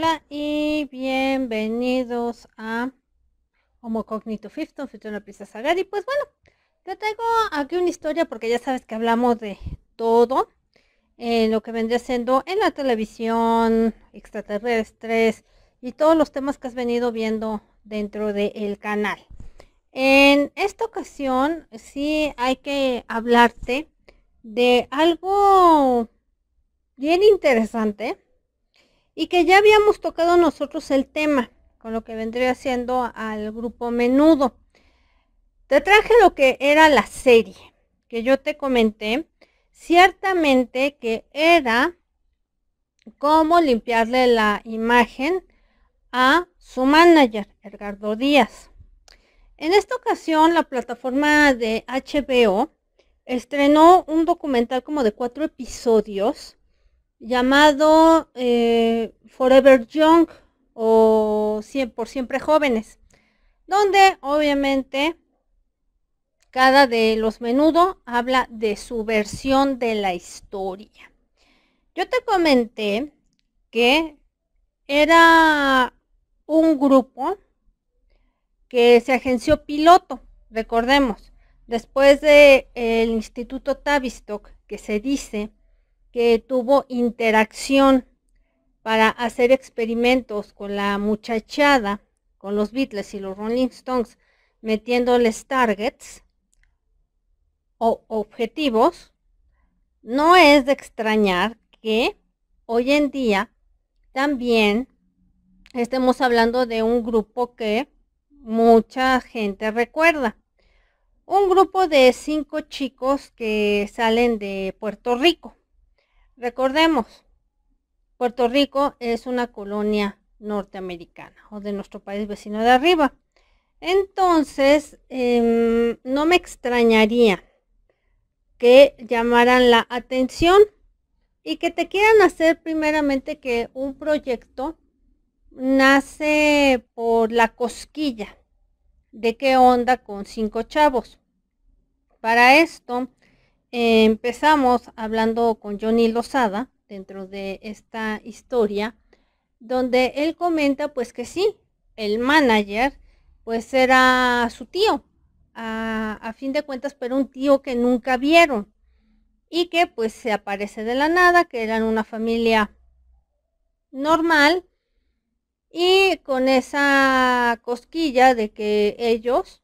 Hola y bienvenidos a Homo Cognito 15, Futura Pizza Sagari. Pues bueno, te traigo aquí una historia porque ya sabes que hablamos de todo eh, lo que vendría siendo en la televisión, extraterrestres y todos los temas que has venido viendo dentro del canal. En esta ocasión sí hay que hablarte de algo bien interesante y que ya habíamos tocado nosotros el tema con lo que vendría haciendo al grupo menudo. Te traje lo que era la serie que yo te comenté, ciertamente que era cómo limpiarle la imagen a su manager, Edgardo Díaz. En esta ocasión, la plataforma de HBO estrenó un documental como de cuatro episodios llamado eh, Forever Young o por siempre jóvenes, donde obviamente cada de los menudo habla de su versión de la historia. Yo te comenté que era un grupo que se agenció piloto, recordemos, después del de, eh, el Instituto Tavistock, que se dice que tuvo interacción para hacer experimentos con la muchachada, con los Beatles y los Rolling Stones, metiéndoles targets o objetivos, no es de extrañar que hoy en día también estemos hablando de un grupo que mucha gente recuerda. Un grupo de cinco chicos que salen de Puerto Rico Recordemos, Puerto Rico es una colonia norteamericana o de nuestro país vecino de arriba. Entonces, em, no me extrañaría que llamaran la atención y que te quieran hacer primeramente que un proyecto nace por la cosquilla de qué onda con cinco chavos. Para esto, eh, empezamos hablando con Johnny Lozada dentro de esta historia, donde él comenta pues que sí, el manager pues era su tío, a, fin de cuentas, pero un tío que nunca vieron y que pues se aparece de la nada, que eran una familia normal y con esa cosquilla de que ellos,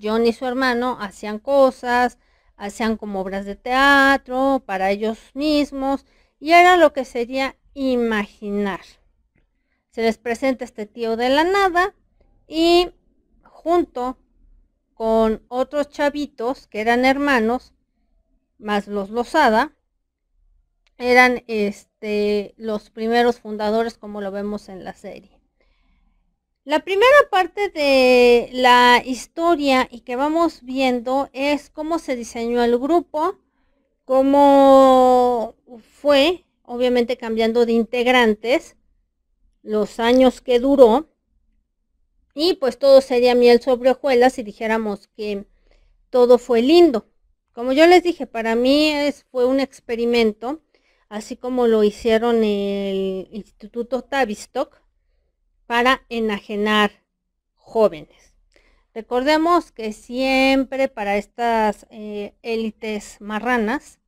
Johnny y su hermano, hacían cosas, hacían ah, como obras de teatro para ellos mismos y era lo que sería imaginar. Se les presenta este tío de la nada y junto con otros chavitos que eran hermanos, más los Lozada, eran este, los primeros fundadores como lo vemos en la serie. La primera parte de la historia y que vamos viendo es cómo se diseñó el grupo, cómo fue, obviamente cambiando de integrantes, los años que duró, y pues todo sería miel sobre hojuelas si dijéramos que todo fue lindo. Como yo les dije, para mí fue un experimento, así como lo hicieron el Instituto Tavistock para enajenar jóvenes. Recordemos que siempre para estas eh, élites marranas,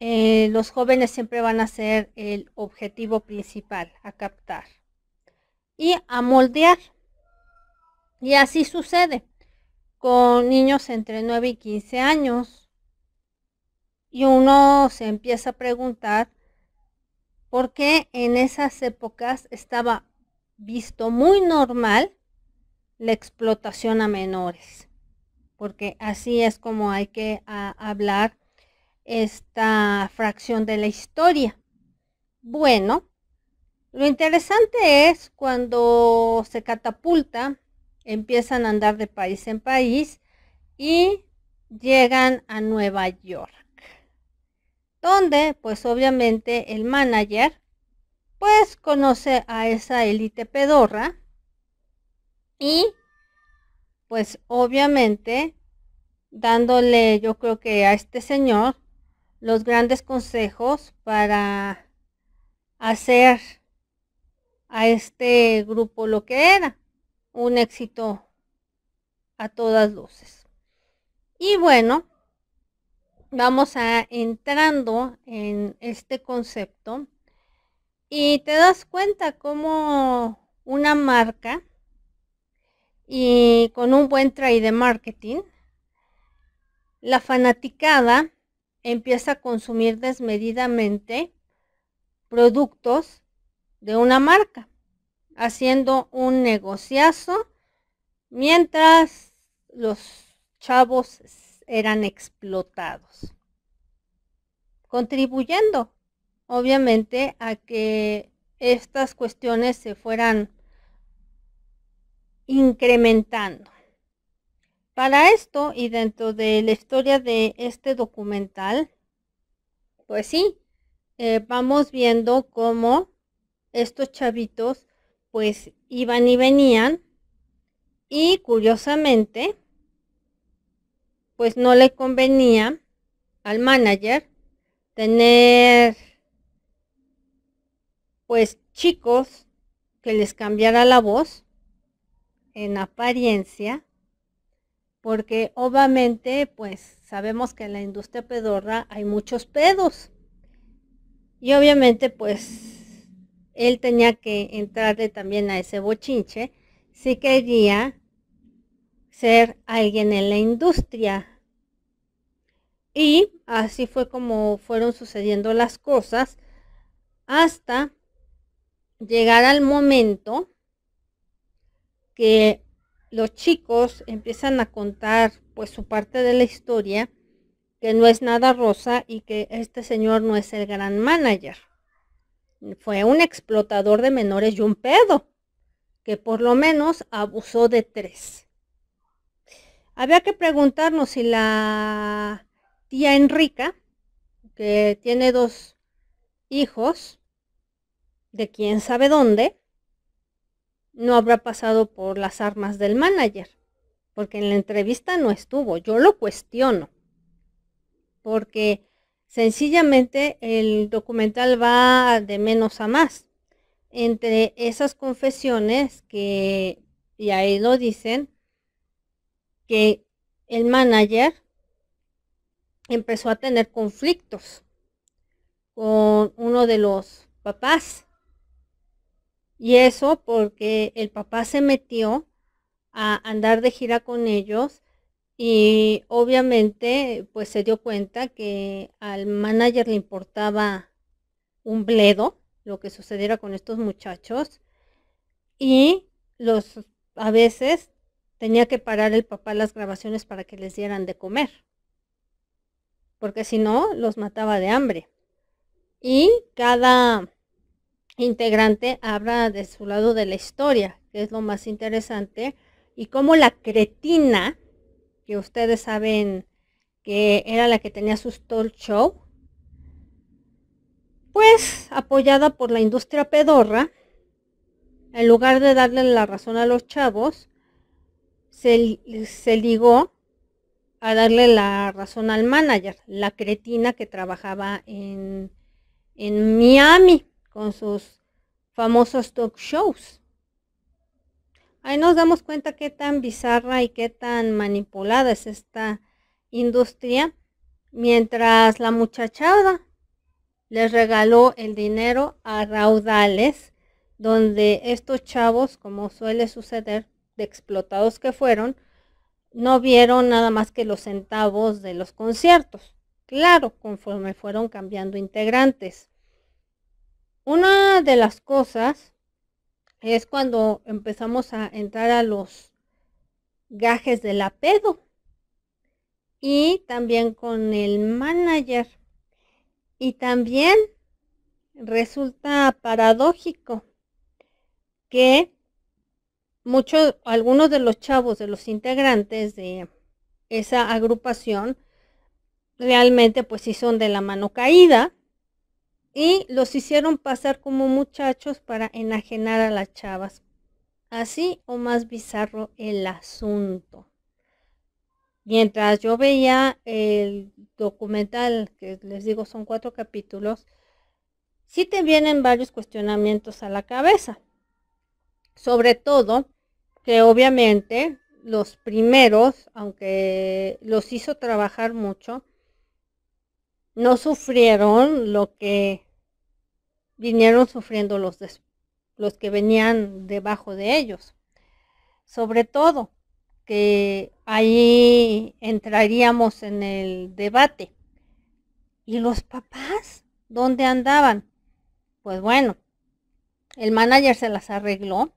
eh, los jóvenes siempre van a ser el objetivo principal a captar y a moldear. Y así sucede con niños entre 9 y 15 años. Y uno se empieza a preguntar por qué en esas épocas estaba visto muy normal la explotación a menores, porque así es como hay que hablar esta fracción de la historia. Bueno, lo interesante es cuando se catapulta, empiezan a andar de país en país y llegan a Nueva York, donde pues obviamente el manager pues conoce a esa élite pedorra y pues obviamente dándole yo creo que a este señor los grandes consejos para hacer a este grupo lo que era un éxito a todas luces. Y bueno, vamos a entrando en este concepto y te das cuenta cómo una marca y con un buen trade de marketing, la fanaticada empieza a consumir desmedidamente productos de una marca, haciendo un negociazo, mientras los chavos eran explotados, contribuyendo obviamente a que estas cuestiones se fueran incrementando. Para esto y dentro de la historia de este documental, pues sí, eh, vamos viendo cómo estos chavitos pues iban y venían y curiosamente pues no le convenía al manager tener pues chicos que les cambiara la voz en apariencia, porque obviamente pues sabemos que en la industria pedorra hay muchos pedos. Y obviamente pues él tenía que entrarle también a ese bochinche si quería ser alguien en la industria. Y así fue como fueron sucediendo las cosas hasta llegar al momento que los chicos empiezan a contar pues su parte de la historia, que no es nada rosa y que este señor no es el gran manager. Fue un explotador de menores y un pedo, que por lo menos abusó de tres. Había que preguntarnos si la tía Enrica, que tiene dos hijos, de quién sabe dónde, no habrá pasado por las armas del manager, porque en la entrevista no estuvo. Yo lo cuestiono, porque sencillamente el documental va de menos a más. Entre esas confesiones que, y ahí lo dicen, que el manager empezó a tener conflictos con uno de los papás y eso porque el papá se metió a andar de gira con ellos y obviamente pues se dio cuenta que al manager le importaba un bledo lo que sucediera con estos muchachos y los a veces tenía que parar el papá las grabaciones para que les dieran de comer porque si no los mataba de hambre y cada integrante habla de su lado de la historia, que es lo más interesante, y cómo la cretina, que ustedes saben que era la que tenía sus talk show, pues apoyada por la industria pedorra, en lugar de darle la razón a los chavos, se, se ligó a darle la razón al manager, la cretina que trabajaba en, en Miami con sus famosos talk shows. Ahí nos damos cuenta qué tan bizarra y qué tan manipulada es esta industria, mientras la muchachada les regaló el dinero a raudales, donde estos chavos, como suele suceder, de explotados que fueron, no vieron nada más que los centavos de los conciertos. Claro, conforme fueron cambiando integrantes de las cosas es cuando empezamos a entrar a los gajes del apedo y también con el manager. Y también resulta paradójico que muchos, algunos de los chavos, de los integrantes de esa agrupación, realmente pues sí son de la mano caída y los hicieron pasar como muchachos para enajenar a las chavas. Así o más bizarro el asunto. Mientras yo veía el documental, que les digo son cuatro capítulos, sí te vienen varios cuestionamientos a la cabeza. Sobre todo que obviamente los primeros, aunque los hizo trabajar mucho, no sufrieron lo que vinieron sufriendo los, los que venían debajo de ellos. Sobre todo, que ahí entraríamos en el debate. ¿Y los papás? ¿Dónde andaban? Pues bueno, el manager se las arregló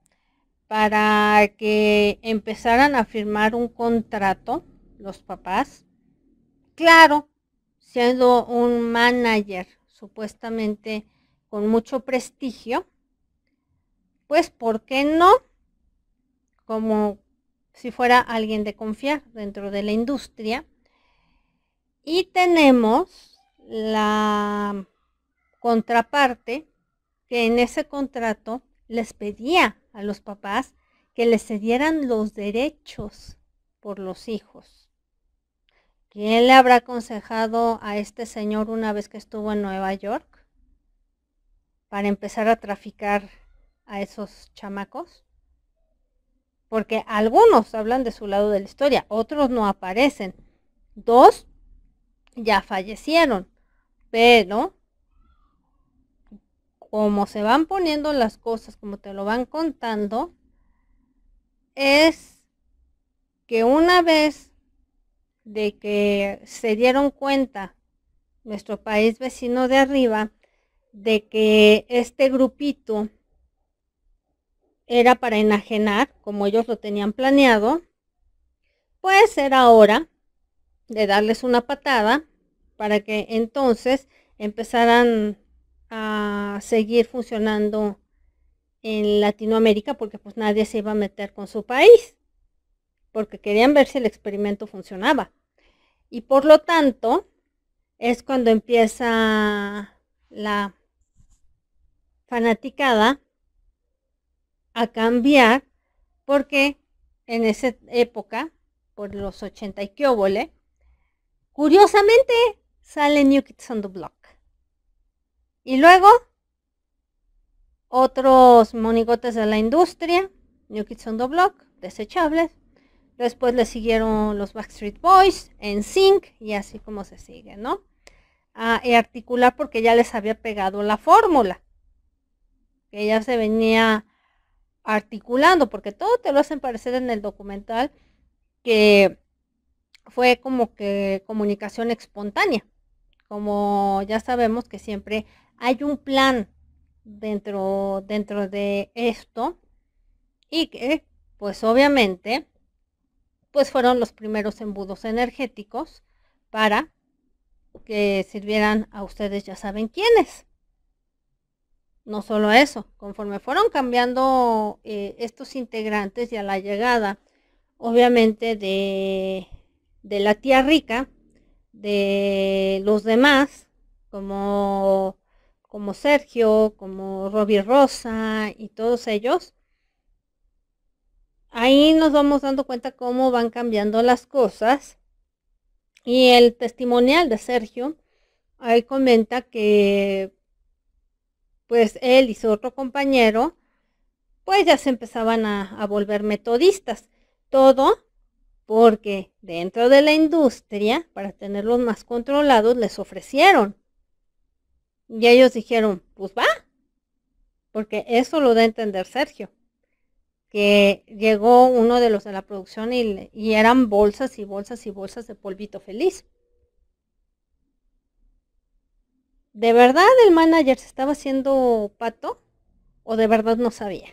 para que empezaran a firmar un contrato los papás. Claro, siendo un manager supuestamente con mucho prestigio, pues ¿por qué no? Como si fuera alguien de confiar dentro de la industria. Y tenemos la contraparte que en ese contrato les pedía a los papás que les cedieran los derechos por los hijos. ¿Quién le habrá aconsejado a este señor una vez que estuvo en Nueva York para empezar a traficar a esos chamacos? Porque algunos hablan de su lado de la historia, otros no aparecen. Dos ya fallecieron, pero como se van poniendo las cosas, como te lo van contando, es que una vez de que se dieron cuenta nuestro país vecino de arriba de que este grupito era para enajenar, como ellos lo tenían planeado, pues era hora de darles una patada para que entonces empezaran a seguir funcionando en Latinoamérica porque pues nadie se iba a meter con su país porque querían ver si el experimento funcionaba. Y por lo tanto, es cuando empieza la fanaticada a cambiar, porque en esa época, por los 80 y que curiosamente sale New Kids on the Block. Y luego, otros monigotes de la industria, New Kids on the Block, desechables, Después le siguieron los Backstreet Boys, en Sync y así como se sigue, ¿no? y articular porque ya les había pegado la fórmula. Que ya se venía articulando, porque todo te lo hacen parecer en el documental que fue como que comunicación espontánea. Como ya sabemos que siempre hay un plan dentro, dentro de esto y que pues obviamente pues fueron los primeros embudos energéticos para que sirvieran a ustedes ya saben quiénes. No solo eso, conforme fueron cambiando eh, estos integrantes y a la llegada, obviamente, de, de la tía rica, de los demás, como, como Sergio, como Robbie Rosa y todos ellos, Ahí nos vamos dando cuenta cómo van cambiando las cosas. Y el testimonial de Sergio, ahí comenta que pues él y su otro compañero, pues ya se empezaban a, a volver metodistas. Todo porque dentro de la industria, para tenerlos más controlados, les ofrecieron. Y ellos dijeron, pues va, porque eso lo da a entender Sergio que llegó uno de los de la producción y, eran bolsas y bolsas y bolsas de polvito feliz. ¿De verdad el manager se estaba haciendo pato o de verdad no sabía?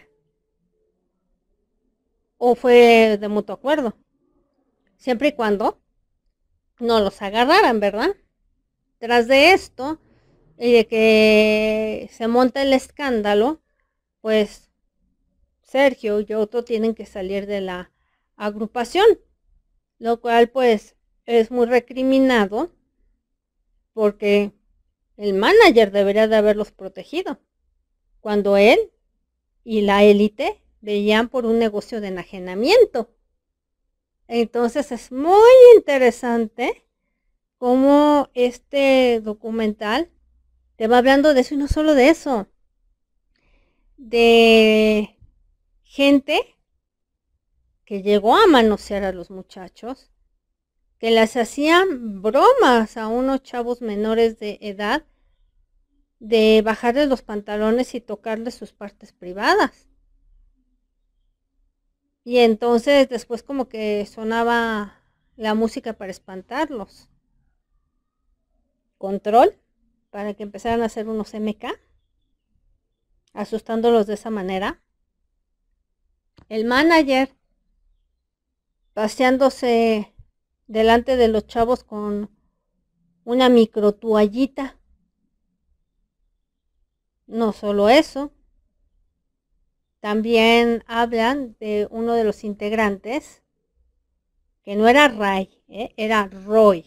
¿O fue de mutuo acuerdo? Siempre y cuando no los agarraran, ¿verdad? Tras de esto y de que se monta el escándalo, pues Sergio y otro tienen que salir de la agrupación, lo cual pues es muy recriminado porque el manager debería de haberlos protegido, cuando él y la élite veían por un negocio de enajenamiento. Entonces es muy interesante cómo este documental te va hablando de eso y no solo de eso, de gente que llegó a manosear a los muchachos, que les hacían bromas a unos chavos menores de edad de bajarles los pantalones y tocarles sus partes privadas. Y entonces después como que sonaba la música para espantarlos. Control, para que empezaran a hacer unos MK, asustándolos de esa manera el manager paseándose delante de los chavos con una micro toallita. No solo eso, también hablan de uno de los integrantes, que no era Ray, ¿eh? era Roy,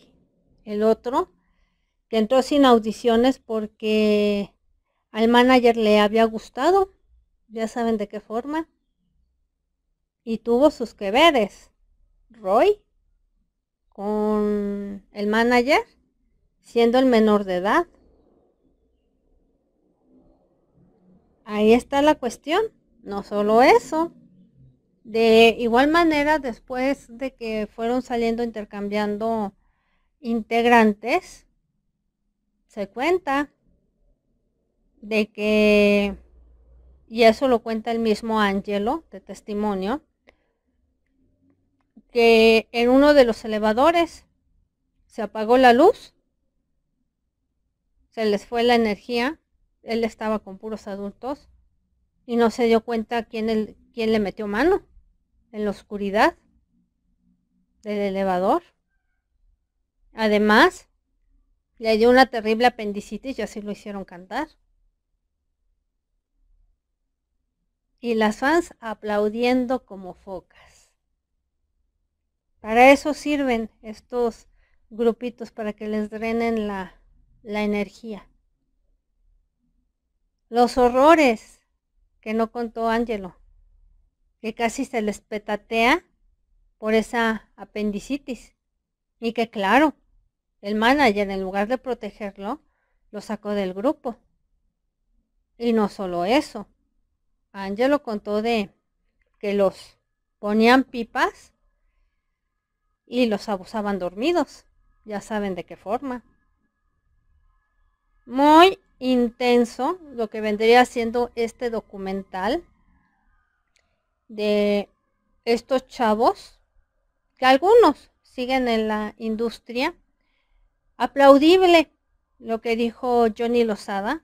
el otro, que entró sin audiciones porque al manager le había gustado, ya saben de qué forma y tuvo sus quevedes. Roy con el manager siendo el menor de edad. Ahí está la cuestión. No solo eso. De igual manera, después de que fueron saliendo intercambiando integrantes, se cuenta de que, y eso lo cuenta el mismo Angelo de testimonio, que en uno de los elevadores se apagó la luz, se les fue la energía, él estaba con puros adultos y no se dio cuenta quién, el, le metió mano en la oscuridad del elevador. Además, le dio una terrible apendicitis y así lo hicieron cantar. Y las fans aplaudiendo como focas. Para eso sirven estos grupitos, para que les drenen la, energía. Los horrores que no contó Angelo, que casi se les petatea por esa apendicitis. Y que claro, el manager en lugar de protegerlo, lo sacó del grupo. Y no solo eso, Angelo contó de que los ponían pipas y los abusaban dormidos, ya saben de qué forma. Muy intenso lo que vendría siendo este documental de estos chavos, que algunos siguen en la industria. Aplaudible lo que dijo Johnny Lozada,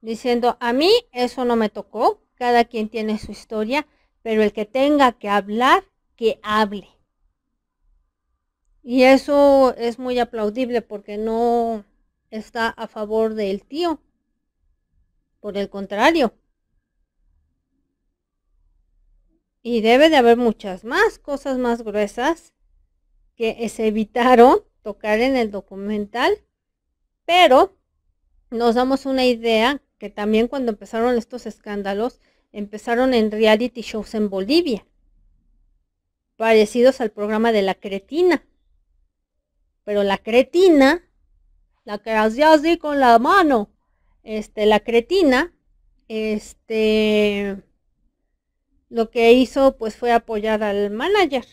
diciendo, a mí eso no me tocó, cada quien tiene su historia, pero el que tenga que hablar, que hable. Y eso es muy aplaudible porque no está a favor del tío. Por el contrario. Y debe de haber muchas más cosas más gruesas que se evitaron tocar en el documental. Pero nos damos una idea que también cuando empezaron estos escándalos, empezaron en reality shows en Bolivia, parecidos al programa de la cretina. Pero la cretina, la que así con la mano, este, la cretina, este, lo que hizo pues fue apoyar al manager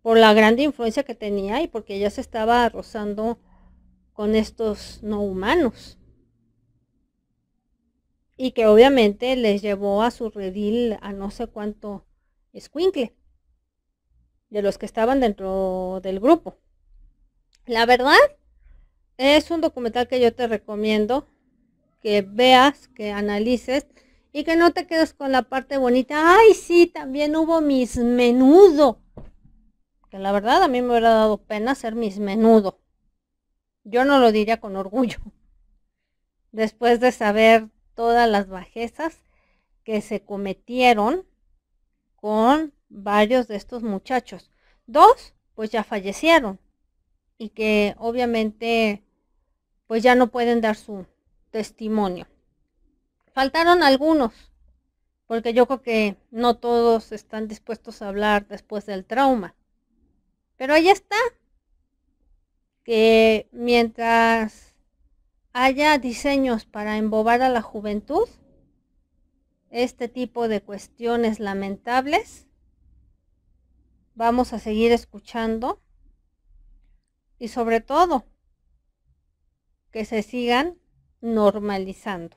por la gran influencia que tenía y porque ella se estaba rozando con estos no humanos. Y que obviamente les llevó a su redil a no sé cuánto escuincle de los que estaban dentro del grupo. La verdad, es un documental que yo te recomiendo que veas, que analices y que no te quedes con la parte bonita. Ay, sí, también hubo mis menudo. Que la verdad a mí me hubiera dado pena ser mis menudo. Yo no lo diría con orgullo. Después de saber todas las bajezas que se cometieron con varios de estos muchachos. Dos, pues ya fallecieron y que obviamente pues ya no pueden dar su testimonio. Faltaron algunos, porque yo creo que no todos están dispuestos a hablar después del trauma. Pero ahí está, que mientras haya diseños para embobar a la juventud, este tipo de cuestiones lamentables, vamos a seguir escuchando y sobre todo que se sigan normalizando.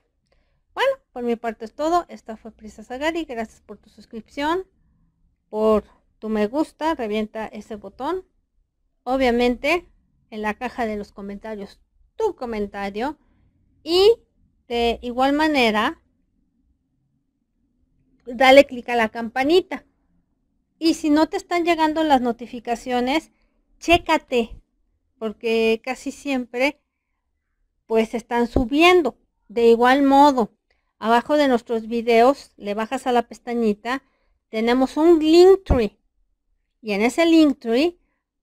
Bueno, por mi parte es todo. Esta fue Prisa Sagari. Gracias por tu suscripción, por tu me gusta. Revienta ese botón. Obviamente, en la caja de los comentarios, tu comentario. Y de igual manera, dale clic a la campanita. Y si no te están llegando las notificaciones, chécate porque casi siempre pues están subiendo. De igual modo, abajo de nuestros videos, le bajas a la pestañita, tenemos un link tree. Y en ese link tree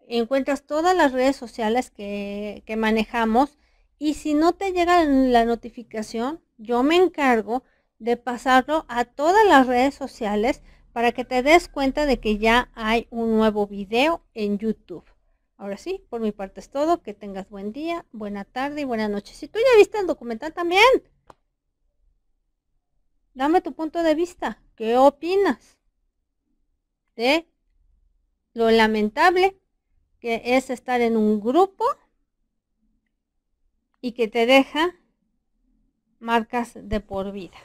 encuentras todas las redes sociales que, que manejamos. Y si no te llega la notificación, yo me encargo de pasarlo a todas las redes sociales para que te des cuenta de que ya hay un nuevo video en YouTube. Ahora sí, por mi parte es todo. Que tengas buen día, buena tarde y buena noche. Si tú ya viste el documental también, dame tu punto de vista. ¿Qué opinas de ¿Eh? lo lamentable que es estar en un grupo y que te deja marcas de por vida?